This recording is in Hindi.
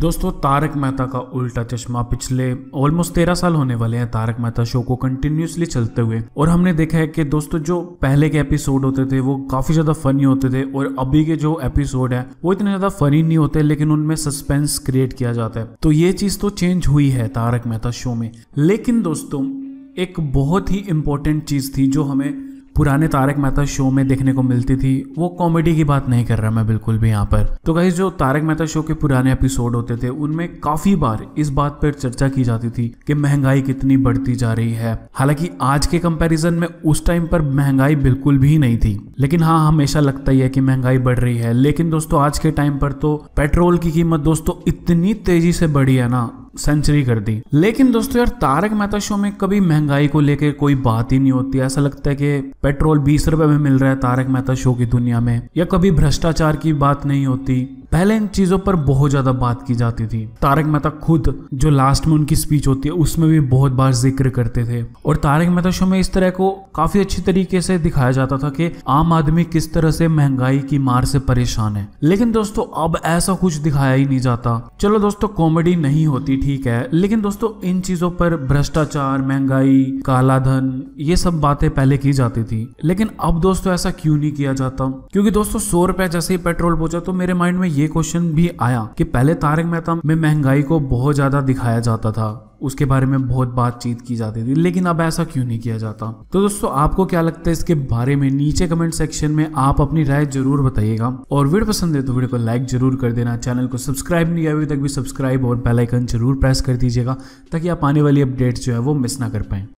दोस्तों तारक मेहता का उल्टा चश्मा पिछले ऑलमोस्ट तेरह साल होने वाले हैं तारक मेहता शो को कंटिन्यूसली चलते हुए और हमने देखा है कि दोस्तों जो पहले के एपिसोड होते थे वो काफी ज्यादा फनी होते थे और अभी के जो एपिसोड है वो इतने ज्यादा फनी नहीं होते लेकिन उनमें सस्पेंस क्रिएट किया जाता है तो ये चीज तो चेंज हुई है तारक मेहता शो में लेकिन दोस्तों एक बहुत ही इंपॉर्टेंट चीज थी जो हमें पुराने तारक मेहता शो में देखने को मिलती थी वो कॉमेडी की बात नहीं कर रहा मैं बिल्कुल भी यहाँ पर तो कहीं जो तारक मेहता शो के पुराने एपिसोड होते थे उनमें काफी बार इस बात पर चर्चा की जाती थी कि महंगाई कितनी बढ़ती जा रही है हालांकि आज के कंपैरिजन में उस टाइम पर महंगाई बिल्कुल भी नहीं थी लेकिन हाँ हमेशा लगता ही है कि महंगाई बढ़ रही है लेकिन दोस्तों आज के टाइम पर तो पेट्रोल की कीमत दोस्तों इतनी तेजी से बढ़ी है ना सेंचुरी कर दी लेकिन दोस्तों यार तारक मेहता शो में कभी महंगाई को लेकर कोई बात ही नहीं होती ऐसा लगता है कि पेट्रोल बीस रुपए में मिल रहा है तारक मेहता शो की दुनिया में या कभी भ्रष्टाचार की बात नहीं होती पहले इन चीजों पर बहुत ज्यादा बात की जाती थी तारक मेहता खुद जो लास्ट में उनकी स्पीच होती है उसमें भी बहुत बार जिक्र करते थे और तारक मेहता शो में इस तरह को काफी अच्छी तरीके से दिखाया जाता था कि आम आदमी किस तरह से महंगाई की मार से परेशान है लेकिन दोस्तों अब ऐसा कुछ दिखाया ही नहीं जाता चलो दोस्तों कॉमेडी नहीं होती ठीक है लेकिन दोस्तों इन चीजों पर भ्रष्टाचार महंगाई काला धन ये सब बातें पहले की जाती थी लेकिन अब दोस्तों ऐसा क्यों नहीं किया जाता क्योंकि दोस्तों सौ रुपए जैसे ही पेट्रोल पहुंचा तो मेरे माइंड में ये क्वेश्चन भी आया कि पहले तारक मेहता में महंगाई को बहुत ज्यादा दिखाया जाता था उसके बारे में बहुत बातचीत की जाती थी लेकिन अब ऐसा क्यों नहीं किया जाता तो दोस्तों आपको क्या लगता है इसके बारे में नीचे कमेंट सेक्शन में आप अपनी राय जरूर बताइएगा और वीडियो पसंद है तो वीडियो को लाइक जरूर कर देना चैनल को सब्सक्राइब नहीं किया अभी तक भी सब्सक्राइब और बेलाइकन जरूर प्रेस कर दीजिएगा ताकि आप आने वाली अपडेट जो है वो मिस ना कर पाए